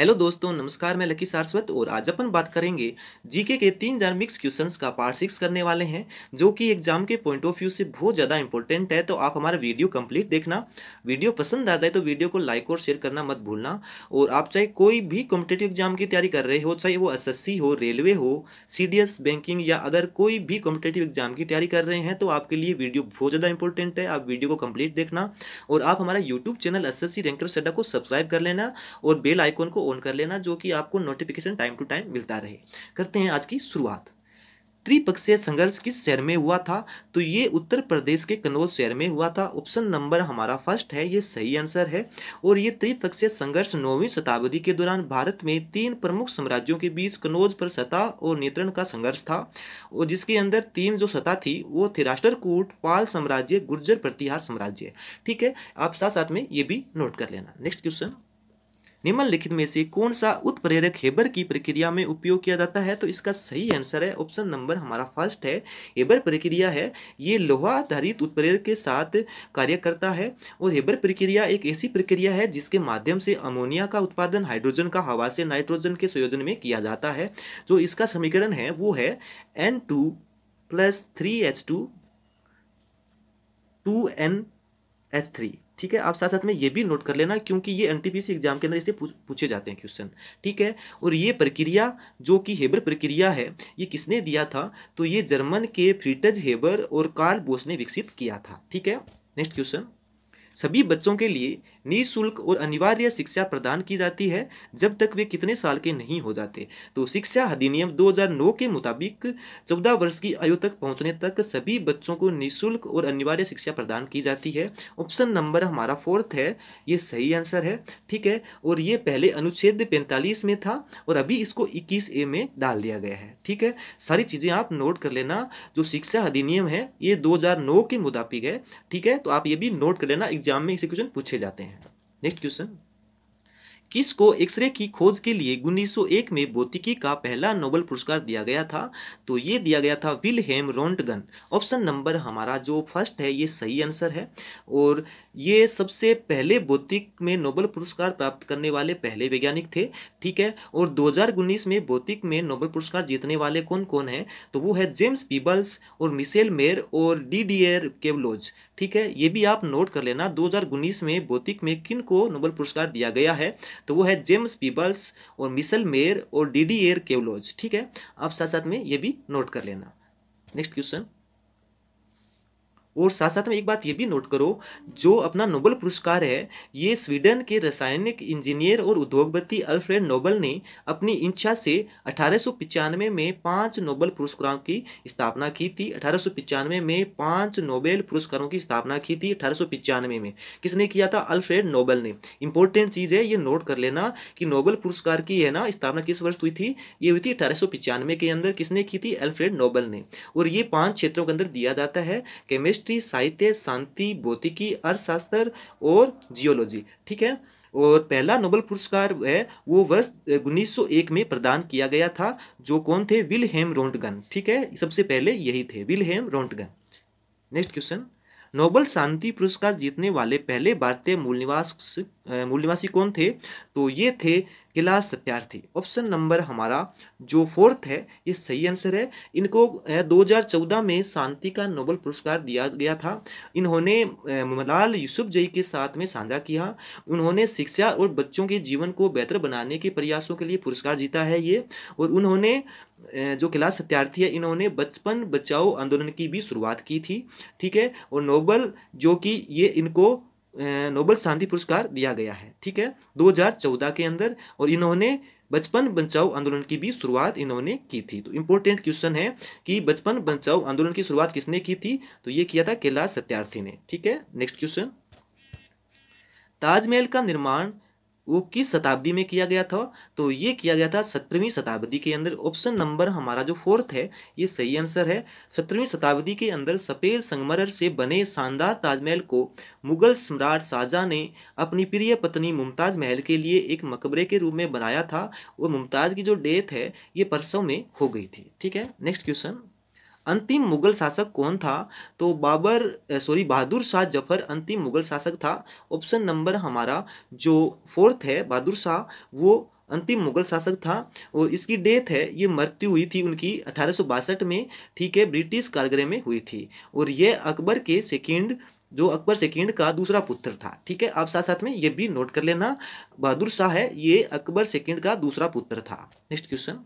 hello दोस्तों नमस्कार मैं लकी सारस्वत और आज अपन बात करेंगे जीके के तीन हजार मिक्स क्वेश्चंस का पार्ट सिक्स करने वाले हैं जो कि एग्जाम के पॉइंट ऑफ व्यू से बहुत ज़्यादा इंपॉर्टेंट है तो आप हमारा वीडियो कंप्लीट देखना वीडियो पसंद आ जाए तो वीडियो को लाइक और शेयर करना मत भूलना और आप चाहे कोई भी कॉम्पिटेटिव एग्जाम की तैयारी कर रहे हो चाहे वो एस हो रेलवे हो सी बैंकिंग या अदर कोई भी कॉम्पिटेटिव एग्जाम की तैयारी कर रहे हैं तो आपके लिए वीडियो बहुत ज़्यादा इंपॉर्टेंट है आप वीडियो को कम्प्लीट देखना और आप हमारा YouTube channel S S ranker को सब्सक्राइब कर लेना और बेल आइकॉन को ऑन कर लेना जो कि आपको नोटिफिकेशन टाइम टू टाइम मिलता रहे करते हैं आज की शुरुआत त्रिपक्षीय संघर्ष किस शहर में हुआ था तो ये उत्तर प्रदेश के कन्नौज शहर में हुआ था ऑप्शन नंबर हमारा फर्स्ट है ये सही आंसर है और ये त्रिपक्षीय संघर्ष नौवीं शताब्दी के दौरान भारत में तीन प्रमुख साम्राज्यों के बीच कन्नौज पर सत्ता और नियंत्रण का संघर्ष था और जिसके अंदर तीन जो सत्ता थी वो थी राष्ट्रकूट पाल साम्राज्य गुर्जर प्रतिहार साम्राज्य ठीक है आप साथ साथ में ये भी नोट कर लेना नेक्स्ट क्वेश्चन निम्नलिखित में से कौन सा उत्प्रेरक हेबर की प्रक्रिया में उपयोग किया जाता है तो इसका सही आंसर है ऑप्शन नंबर हमारा फर्स्ट है हेबर प्रक्रिया है ये लोहा आधारित उत्प्रेरक के साथ कार्य करता है और हेबर प्रक्रिया एक ऐसी प्रक्रिया है जिसके माध्यम से अमोनिया का उत्पादन हाइड्रोजन का हवा से नाइट्रोजन के संयोजन में किया जाता है जो इसका समीकरण है वो है N two plus three H two two N H three ठीक है आप साथ साथ में ये भी नोट कर लेना क्योंकि ये एन एग्जाम के अंदर इससे पूछे जाते हैं क्वेश्चन ठीक है और ये प्रक्रिया जो कि हेबर प्रक्रिया है ये किसने दिया था तो ये जर्मन के फ्रीटज हेबर और कार्ल बोस ने विकसित किया था ठीक है नेक्स्ट क्वेश्चन सभी बच्चों के लिए निःशुल्क और अनिवार्य शिक्षा प्रदान की जाती है जब तक वे कितने साल के नहीं हो जाते तो शिक्षा अधिनियम 2009 के मुताबिक 14 वर्ष की आयु तक पहुंचने तक सभी बच्चों को निःशुल्क और अनिवार्य शिक्षा प्रदान की जाती है ऑप्शन नंबर हमारा फोर्थ है ये सही आंसर है ठीक है और ये पहले अनुच्छेद पैंतालीस में था और अभी इसको इक्कीस ए में डाल दिया गया है ठीक है सारी चीज़ें आप नोट कर लेना जो शिक्षा अधिनियम है ये दो के मुताबिक है ठीक है तो आप ये भी नोट कर लेना एग्जाम में इसे क्वेश्चन पूछे जाते हैं नेक्स्ट क्वेश्चन किसको एक्सरे की खोज के लिए 1901 में भौतिकी का पहला नोबल पुरस्कार दिया गया था तो ये दिया गया था Wilhelm Roentgen option number हमारा जो फर्स्ट है ये सही आंसर है और ये सबसे पहले भौतिक में नोबल पुरस्कार प्राप्त करने वाले पहले वैज्ञानिक थे ठीक है और 2019 में भौतिक में नोबल पुरस्कार जीतने वाले कौन कौन हैं तो वो है जेम्स पीबल्स और मिसेल मेयर और डी डी केवलोज ठीक है ये भी आप नोट कर लेना 2019 में भौतिक में किन को नोबल पुरस्कार दिया गया है तो वो है जेम्स पीबल्स और मिसल मेयर और डी डी एयर केवलोज ठीक है आप साथ साथ में ये भी नोट कर लेना नेक्स्ट क्वेश्चन और साथ साथ में एक बात ये भी नोट करो जो अपना नोबल पुरस्कार है ये स्वीडन के रासायनिक इंजीनियर और उद्योगपति अल्फ्रेड नोबल ने अपनी इच्छा से अठारह में पांच नोबल पुरस्कारों की स्थापना की थी अठारह में पांच नोबेल पुरस्कारों की स्थापना की थी अठारह में किसने किया था अल्फ्रेड नोबल ने इंपॉर्टेंट चीज़ है ये नोट कर लेना कि नोबल पुरस्कार की है ना स्थापना किस वर्ष हुई थी ये हुई थी अठारह के अंदर किसने की थी अल्फ्रेड नोबल ने और ये पाँच क्षेत्रों के अंदर दिया जाता है केमिस्ट हिस्ट्री साहित्य शांति भौतिकी अर्थशास्त्र और जियोलॉजी ठीक है और पहला नोबल पुरस्कार है वो वर्ष 1901 में प्रदान किया गया था जो कौन थे विल हेम रोंटगन ठीक है सबसे पहले यही थे Wilhelm Roentgen next question Nobel शांति पुरस्कार जीतने वाले पहले भारतीय मूल निवास मूल निवासी कौन थे तो ये थे कैलाश सत्यार्थी ऑप्शन नंबर हमारा जो फोर्थ है ये सही आंसर है इनको 2014 में शांति का नोबल पुरस्कार दिया गया था इन्होंने मलाल यूसुफ जई के साथ में साझा किया उन्होंने शिक्षा और बच्चों के जीवन को बेहतर बनाने के प्रयासों के लिए पुरस्कार जीता है ये और उन्होंने जो किला सत्यार्थी है इन्होंने बचपन बचाओ आंदोलन की भी शुरुआत की थी ठीक है और नोबल जो कि ये इनको नोबल शांति पुरस्कार दिया गया है ठीक है 2014 के अंदर और इन्होंने बचपन बचाओ आंदोलन की भी शुरुआत इन्होंने की थी तो इम्पोर्टेंट क्वेश्चन है कि बचपन बचाओ आंदोलन की शुरुआत किसने की थी तो ये किया था कैलाश सत्यार्थी ने ठीक है नेक्स्ट क्वेश्चन ताजमहल का निर्माण वो किस शताब्दी में किया गया था तो ये किया गया था सत्रहवीं शताब्दी के अंदर ऑप्शन नंबर हमारा जो फोर्थ है ये सही आंसर है सत्रहवीं शताब्दी के अंदर सफ़ेद संगमरर से बने शानदार ताजमहल को मुगल सम्राट शाहजहाँ ने अपनी प्रिय पत्नी मुमताज़ महल के लिए एक मकबरे के रूप में बनाया था और मुमताज़ की जो डेथ है ये परसों में हो गई थी ठीक है नेक्स्ट क्वेश्चन अंतिम मुगल शासक कौन था तो बाबर सॉरी बहादुर शाह जफर अंतिम मुगल शासक था ऑप्शन नंबर हमारा जो फोर्थ है बहादुर शाह वो अंतिम मुगल शासक था और इसकी डेथ है ये मृत्यु हुई थी उनकी अठारह में ठीक है ब्रिटिश कारगरे में हुई थी और ये अकबर के सेकेंड जो अकबर सेकेंड का दूसरा पुत्र था ठीक है आप साथ साथ में ये भी नोट कर लेना बहादुर शाह है ये अकबर सेकेंड का दूसरा पुत्र था नेक्स्ट क्वेश्चन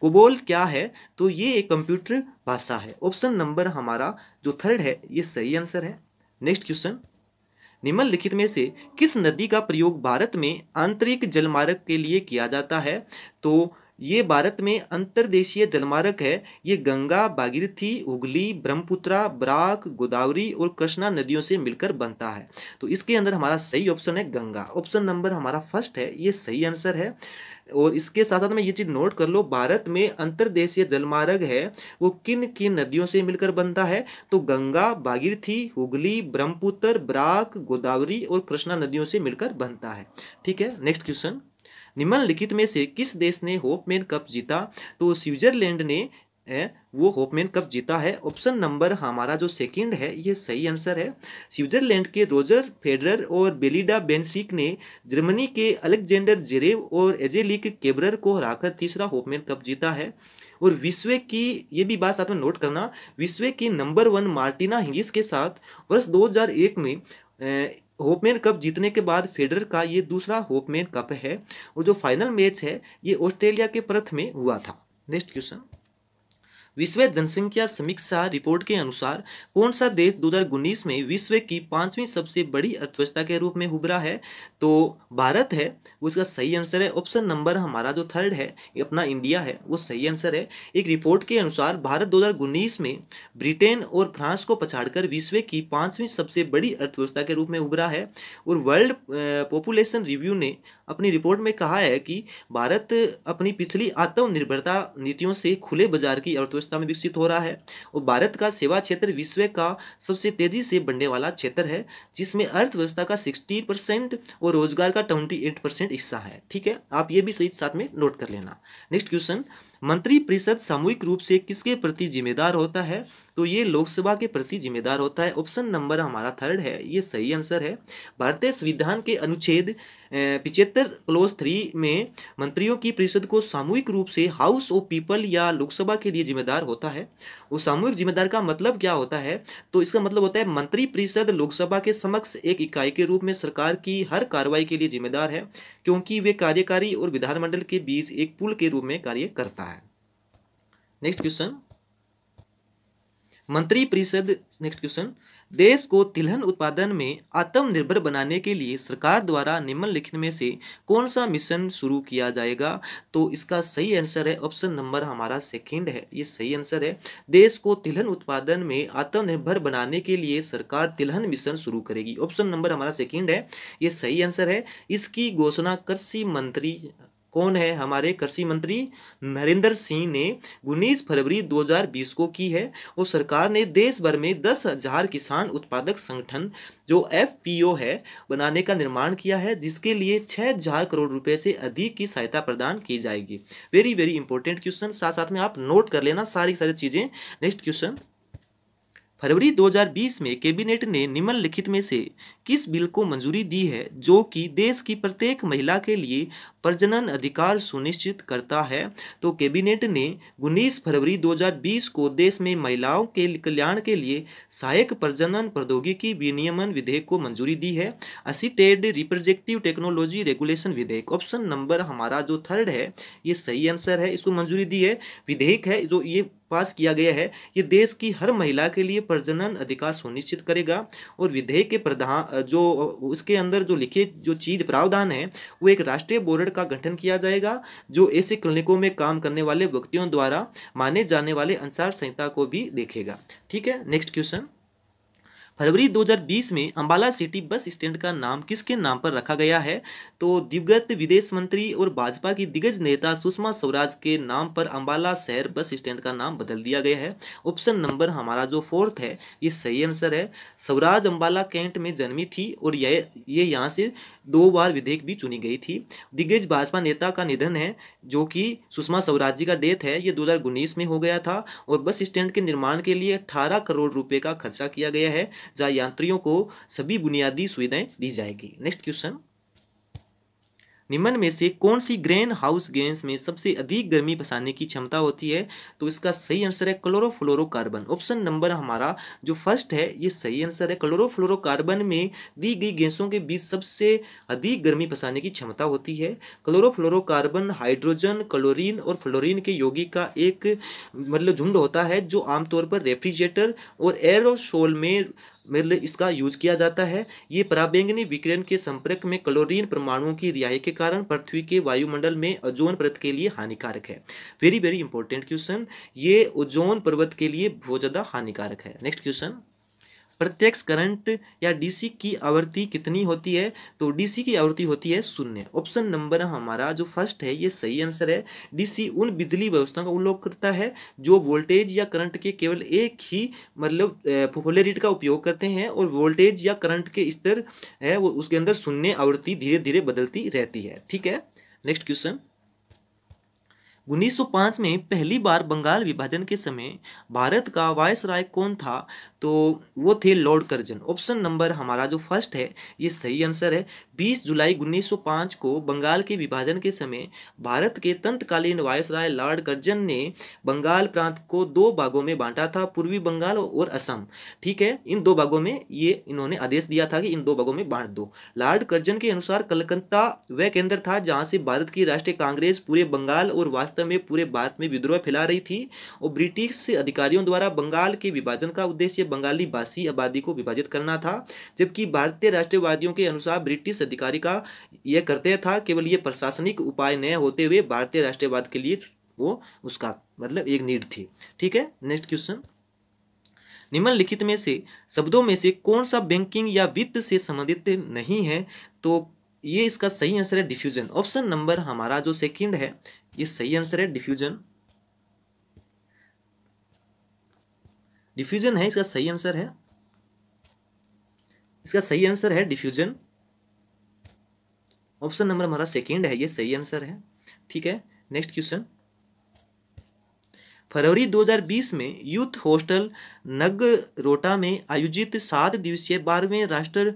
कोबोल क्या है तो ये एक कंप्यूटर भाषा है ऑप्शन नंबर हमारा जो थर्ड है ये सही आंसर है नेक्स्ट क्वेश्चन निम्नलिखित में से किस नदी का प्रयोग भारत में आंतरिक जलमार्ग के लिए किया जाता है तो ये भारत में अंतर्देशीय जलमार्ग है ये गंगा भागीरथी हुगली ब्रह्मपुत्रा बराक गोदावरी और कृष्णा नदियों से मिलकर बनता है तो इसके अंदर हमारा सही ऑप्शन है गंगा ऑप्शन नंबर हमारा फर्स्ट है ये सही आंसर है और इसके साथ साथ में ये चीज़ नोट कर लो भारत में अंतर्देशीय जलमार्ग है वो किन किन नदियों से मिलकर बनता है तो गंगा भागीरथी हुगली ब्रह्मपुत्र ब्राक गोदावरी और कृष्णा नदियों से मिलकर बनता है ठीक है नेक्स्ट क्वेश्चन निम्नलिखित में से किस देश ने होपमैन कप जीता तो स्विट्जरलैंड ने है वो होपमैन कप जीता है ऑप्शन नंबर हमारा जो सेकंड है ये सही आंसर है स्विट्जरलैंड के रोजर फेडरर और बेलिडा बेनसिक ने जर्मनी के अलेक्जेंडर जेरेव और एजेलिक केबरर को हराकर तीसरा होपमैन कप जीता है और विश्व की ये भी बात साथ में नोट करना विश्व की नंबर वन मार्टिना हिंगिस के साथ वर्ष दो में होपमेन कप जीतने के बाद फेडर का ये दूसरा होपमेन कप है और जो फाइनल मैच है ये ऑस्ट्रेलिया के पर्थ में हुआ था नेक्स्ट क्वेश्चन विश्व जनसंख्या समीक्षा रिपोर्ट के अनुसार कौन सा देश दो में विश्व की पांचवी सबसे बड़ी अर्थव्यवस्था के रूप में उभरा है तो भारत है उसका सही आंसर है ऑप्शन नंबर हमारा जो थर्ड है अपना इंडिया है वो सही आंसर है एक रिपोर्ट के अनुसार भारत दो में ब्रिटेन और फ्रांस को पछाड़कर विश्व की पांचवी सबसे बड़ी अर्थव्यवस्था के रूप में उभरा है और वर्ल्ड पॉपुलेशन रिव्यू ने अपनी रिपोर्ट में कहा है कि भारत अपनी पिछली आत्मनिर्भरता नीतियों से खुले बाजार की अर्थव्यवस्था अर्थव्यवस्था में विकसित हो रहा है और भारत का सेवा क्षेत्र विश्व का सबसे तेजी से बढ़ने वाला क्षेत्र है जिसमें अर्थव्यवस्था का सिक्सटी परसेंट और रोजगार का ट्वेंटी एट परसेंट हिस्सा है ठीक है आप ये भी सही साथ में नोट कर लेना नेक्स्ट क्वेश्चन मंत्री परिषद सामूहिक रूप से किसके प्रति जिम्मेदार होता है तो ये लोकसभा के प्रति जिम्मेदार होता है ऑप्शन नंबर हमारा थर्ड है ये सही आंसर है भारतीय संविधान के अनुच्छेद पिचहत्तर क्लोज थ्री में मंत्रियों की परिषद को सामूहिक रूप से हाउस ऑफ पीपल या लोकसभा के लिए जिम्मेदार होता है वो सामूहिक जिम्मेदार का मतलब क्या होता है तो इसका मतलब होता है मंत्री परिषद लोकसभा के समक्ष एक इकाई के रूप में सरकार की हर कार्रवाई के लिए जिम्मेदार है क्योंकि वे कार्यकारी और विधानमंडल के बीच एक पुल के रूप में कार्य करता है नेक्स्ट क्वेश्चन मंत्री परिषद नेक्स्ट क्वेश्चन देश को तिलहन उत्पादन में आत्मनिर्भर बनाने के लिए सरकार द्वारा निम्नलिखित में से कौन सा मिशन शुरू किया जाएगा तो इसका सही आंसर है ऑप्शन नंबर हमारा सेकंड है ये सही आंसर है देश को तिलहन उत्पादन में आत्मनिर्भर बनाने के लिए सरकार तिलहन मिशन शुरू करेगी ऑप्शन नंबर हमारा सेकंड है ये सही आंसर है इसकी घोषणा कृषि मंत्री कौन है हमारे कृषि मंत्री नरेंद्र सिंह ने उन्नीस फरवरी 2020 को की है और सरकार ने देश भर में दस हजार किसान उत्पादक संगठन जो एफ है बनाने का निर्माण किया है जिसके लिए छः हजार करोड़ रुपए से अधिक की सहायता प्रदान की जाएगी वेरी वेरी इंपॉर्टेंट क्वेश्चन साथ साथ में आप नोट कर लेना सारी सारी चीज़ें नेक्स्ट क्वेश्चन फरवरी 2020 में कैबिनेट ने निम्नलिखित में से किस बिल को मंजूरी दी है जो कि देश की प्रत्येक महिला के लिए प्रजनन अधिकार सुनिश्चित करता है तो कैबिनेट ने उन्नीस फरवरी 2020 को देश में महिलाओं के कल्याण के लिए सहायक प्रजनन प्रौद्योगिकी विनियमन विधेयक को मंजूरी दी है असिटेड रिप्रेजेक्टिव टेक्नोलॉजी रेगुलेशन विधेयक ऑप्शन नंबर हमारा जो थर्ड है ये सही आंसर है इसको मंजूरी दी है विधेयक है जो ये पास किया गया है ये देश की हर महिला के लिए प्रजनन अधिकार सुनिश्चित करेगा और विधेयक के प्रधान जो उसके अंदर जो लिखे जो चीज प्रावधान है वो एक राष्ट्रीय बोर्ड परिषद का गठन किया जाएगा जो ऐसे क्लिनिकों में काम करने वाले व्यक्तियों द्वारा माने जाने वाले अनुसार संहिता को भी देखेगा ठीक है नेक्स्ट क्वेश्चन फरवरी 2020 में अम्बाला सिटी बस स्टैंड का नाम किसके नाम पर रखा गया है तो दिवगत विदेश मंत्री और भाजपा की दिग्गज नेता सुषमा स्वराज के नाम पर अम्बाला शहर बस स्टैंड का नाम बदल दिया गया है ऑप्शन नंबर हमारा जो फोर्थ है ये सही आंसर है स्वराज अम्बाला कैंट में जन्मी थी और यह ये यहाँ से दो बार विधेयक भी चुनी गई थी दिग्गज भाजपा नेता का निधन है जो कि सुषमा स्वराज जी का डेथ है ये दो में हो गया था और बस स्टैंड के निर्माण के लिए अठारह करोड़ रुपये का खर्चा किया गया है जहां यात्रियों को सभी बुनियादी सुविधाएं दी जाएगी नेक्स्ट क्वेश्चन निम्न में से कौन सी ग्रेन हाउस गैस में सबसे अधिक गर्मी फंसाने की क्षमता होती है तो इसका सही आंसर है क्लोरोफ्लोरोकार्बन ऑप्शन नंबर हमारा जो फर्स्ट है ये सही आंसर है क्लोरोफ्लोरोकार्बन में दी गई गैसों के बीच सबसे अधिक गर्मी फंसाने की क्षमता होती है क्लोरोफ्लोरोकार्बन हाइड्रोजन क्लोरीन और फ्लोरिन के योगी का एक मतलब झुंड होता है जो आमतौर पर रेफ्रिजरेटर और एयरोसोल में मेरे लिए इसका यूज किया जाता है ये पराबैंगनी विकिरण के संपर्क में क्लोरीन परमाणुओं की रिहाई के कारण पृथ्वी के वायुमंडल में ओजोन पर्वत के लिए हानिकारक है वेरी वेरी इंपॉर्टेंट क्वेश्चन ये ओजोन पर्वत के लिए बहुत ज़्यादा हानिकारक है नेक्स्ट क्वेश्चन प्रत्यक्ष करंट या डीसी की आवृत्ति कितनी होती है तो डीसी की आवृत्ति होती है शून्य ऑप्शन नंबर हमारा जो फर्स्ट है ये सही आंसर है डीसी उन बिजली व्यवस्थाओं का उल्लोक करता है जो वोल्टेज या करंट के केवल एक ही मतलब फोलेरिट का उपयोग करते हैं और वोल्टेज या करंट के स्तर है वो उसके अंदर शून्य आवृत्ति धीरे धीरे बदलती रहती है ठीक है नेक्स्ट क्वेश्चन 1905 में पहली बार बंगाल विभाजन के समय भारत का वायस राय कौन था तो वो थे लॉर्ड कर्जन ऑप्शन नंबर हमारा जो फर्स्ट है ये सही आंसर है 20 जुलाई 1905 को बंगाल के विभाजन के समय भारत के तंतकालीन राय लॉर्ड कर्जन ने बंगाल प्रांत को दो भागों में बांटा था पूर्वी बंगाल और असम ठीक है इन दो भागों में ये इन्होंने आदेश दिया था कि इन दो भागों में बांट दो लॉर्ड कर्जन के अनुसार कलकत्ता वह केंद्र था जहाँ से भारत की राष्ट्रीय कांग्रेस पूरे बंगाल और वास्तव में पूरे भारत में विद्रोह फैला रही थी और ब्रिटिश अधिकारियों द्वारा बंगाल के विभाजन का उद्देश्य बंगाली भाषी आबादी को विभाजित करना था जबकि भारतीय राष्ट्रवादियों के अनुसार ब्रिटिश अधिकारी का यह करते था केवल ये प्रशासनिक उपाय न होते हुए भारतीय राष्ट्रवाद के लिए वो उसका मतलब एक नीड थी ठीक है नेक्स्ट क्वेश्चन निम्नलिखित में से शब्दों में से कौन सा बैंकिंग या वित्त से संबंधित नहीं है तो ये इसका सही आंसर है डिफ्यूजन ऑप्शन नंबर हमारा जो सेकंड है ये सही आंसर है डिफ्यूजन डिफ्यूजन है इसका सही आंसर है इसका सही आंसर है डिफ्यूजन ऑप्शन नंबर हमारा सेकेंड है ये सही आंसर है ठीक है नेक्स्ट क्वेश्चन फरवरी 2020 में यूथ हॉस्टल नगरोटा में आयोजित सात दिवसीय बारहवें राष्ट्र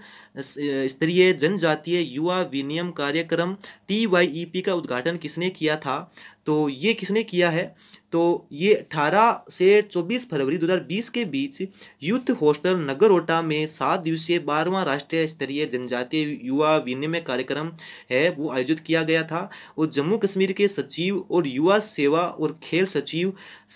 स्तरीय जनजातीय युवा विनियम कार्यक्रम टी का उद्घाटन किसने किया था तो ये किसने किया है तो ये 18 से 24 फरवरी 2020 के बीच यूथ हॉस्टल नगरोटा में सात दिवसीय बारहवां राष्ट्रीय स्तरीय जनजातीय युवा विनिमय कार्यक्रम है वो आयोजित किया गया था और जम्मू कश्मीर के सचिव और युवा सेवा और खेल सचिव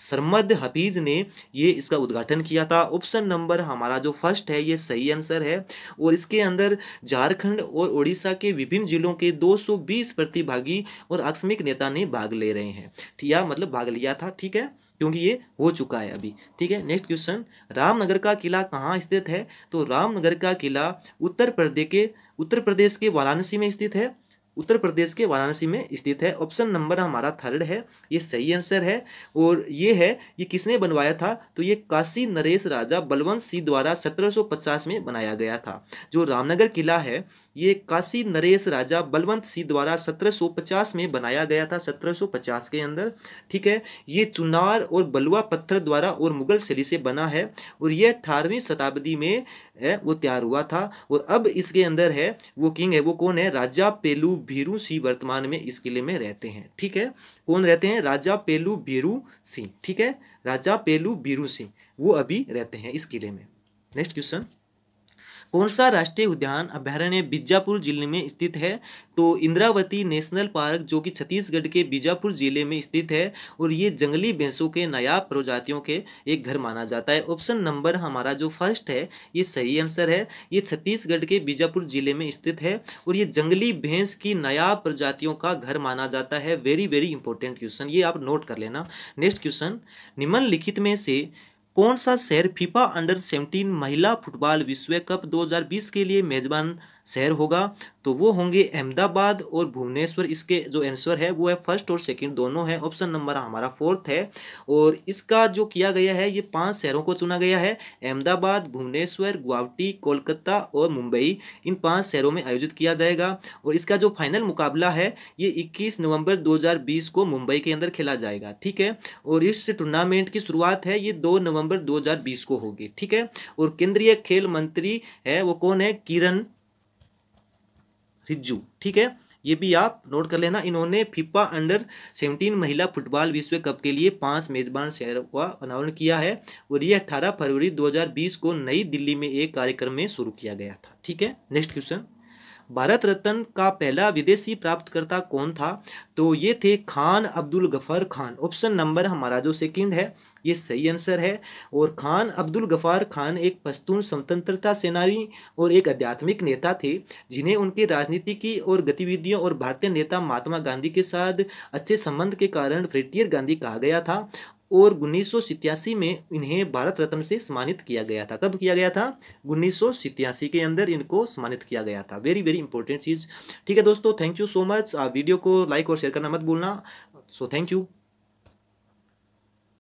सरमद हफीज ने ये इसका उद्घाटन किया था ऑप्शन नंबर हमारा जो फर्स्ट है ये सही आंसर है और इसके अंदर झारखंड और उड़ीसा के विभिन्न जिलों के दो प्रतिभागी और आकस्मिक नेता ने भाग ले रहे हैं या मतलब भाग लिया था था ठीक है क्योंकि ये हो चुका है अभी ठीक है नेक्स्ट क्वेश्चन रामनगर का किला कहाँ स्थित है तो रामनगर का किला उत्तर प्रदेश के उत्तर प्रदेश के वाराणसी में स्थित है उत्तर प्रदेश के वाराणसी में स्थित है ऑप्शन नंबर हमारा थर्ड है ये सही आंसर है और ये है ये किसने बनवाया था तो ये काशी नरेश राजा बलवंत सिंह द्वारा 1750 में बनाया गया था जो रामनगर किला है ये काशी नरेश राजा बलवंत सिंह द्वारा 1750 में बनाया गया था 1750 के अंदर ठीक है ये चुनार और बलुआ पत्थर द्वारा और मुगल शैली से बना है और ये अठारहवीं शताब्दी में है वो तैयार हुआ था और अब इसके अंदर है वो किंग है वो कौन है राजा पेलू भीरू सिंह वर्तमान में इस किले में रहते हैं ठीक है कौन रहते हैं राजा पेलू भीरू सिंह ठीक है राजा पेलू भीरू सिंह वो अभी रहते हैं इस किले में नेक्स्ट क्वेश्चन कौन सा राष्ट्रीय उद्यान अभ्यारण्य बीजापुर जिले में स्थित है तो इंद्रावती नेशनल पार्क जो कि छत्तीसगढ़ के बीजापुर जिले में स्थित है और ये जंगली भैंसों के नायाब प्रजातियों के एक घर माना जाता है ऑप्शन नंबर हमारा जो फर्स्ट है ये सही आंसर है ये छत्तीसगढ़ के बीजापुर जिले में स्थित है और ये जंगली भैंस की नायाब प्रजातियों का घर माना जाता है वेरी वेरी इंपॉर्टेंट क्वेश्चन ये आप नोट कर लेना नेक्स्ट क्वेश्चन निम्नलिखित में से कौन सा शहर फीफा अंडर 17 महिला फुटबॉल विश्व कप 2020 के लिए मेजबान शहर होगा तो वो होंगे अहमदाबाद और भुवनेश्वर इसके जो आंसर है वो है फर्स्ट और सेकंड दोनों है ऑप्शन नंबर हमारा फोर्थ है और इसका जो किया गया है ये पांच शहरों को चुना गया है अहमदाबाद भुवनेश्वर गुवाहाटी कोलकाता और मुंबई इन पांच शहरों में आयोजित किया जाएगा और इसका जो फाइनल मुकाबला है ये इक्कीस नवम्बर दो को मुंबई के अंदर खेला जाएगा ठीक है और इस टूर्नामेंट की शुरुआत है ये दो नवम्बर दो को होगी ठीक है और केंद्रीय खेल मंत्री है वो कौन है किरण रिज्जू ठीक है ये भी आप नोट कर लेना इन्होंने फिफा अंडर सेवनटीन महिला फुटबॉल विश्व कप के लिए पांच मेजबान शहरों का अनावरण किया है और ये 18 फरवरी 2020 को नई दिल्ली में एक कार्यक्रम में शुरू किया गया था ठीक है नेक्स्ट क्वेश्चन भारत रत्न का पहला विदेशी प्राप्तकर्ता कौन था तो ये थे खान अब्दुल गफ़ार खान ऑप्शन नंबर हमारा जो सेकंड है ये सही आंसर है और खान अब्दुल गफ़ार खान एक पश्तून स्वतंत्रता सेनानी और एक आध्यात्मिक नेता थे जिन्हें उनकी राजनीति की और गतिविधियों और भारतीय नेता महात्मा गांधी के साथ अच्छे संबंध के कारण फ्रेटियर गांधी कहा गया था और उन्नीस में इन्हें भारत रत्न से सम्मानित किया गया था कब किया गया था उन्नीस के अंदर इनको सम्मानित किया गया था वेरी वेरी इंपॉर्टेंट चीज़ ठीक है दोस्तों thank you so much video को लाइक और शेयर करना मत भूलना सो थैंक यू